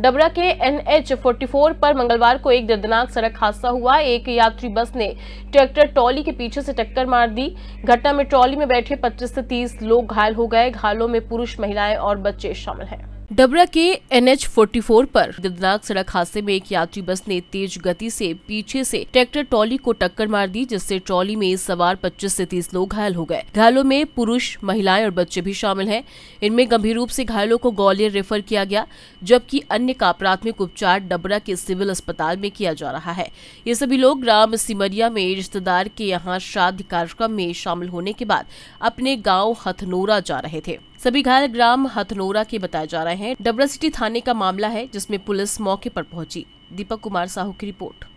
डबरा के एनएच 44 पर मंगलवार को एक दर्दनाक सड़क हादसा हुआ एक यात्री बस ने ट्रैक्टर ट्रॉली के पीछे से टक्कर मार दी घटना में ट्रॉली में बैठे 25 से 30 लोग घायल हो गए घायलों में पुरुष महिलाएं और बच्चे शामिल हैं डबरा के एन एच पर दर्दनाक सड़क हादसे में एक यात्री बस ने तेज गति से पीछे से ट्रैक्टर ट्रॉली को टक्कर मार दी जिससे ट्रॉली में सवार 25 से 30 लोग घायल हो गए घायलों में पुरुष महिलाएं और बच्चे भी शामिल हैं इनमें गंभीर रूप से घायलों को ग्वालियर रेफर किया गया जबकि अन्य का प्राथमिक उपचार डबरा के सिविल अस्पताल में किया जा रहा है ये सभी लोग ग्राम सिमरिया में रिश्तेदार के यहाँ श्राद्ध कार्यक्रम में शामिल होने के बाद अपने गाँव हथनोरा जा रहे थे सभी घायल ग्राम हथनोरा के बताए जा रहे हैं डबरा सिटी थाने का मामला है जिसमें पुलिस मौके पर पहुंची दीपक कुमार साहू की रिपोर्ट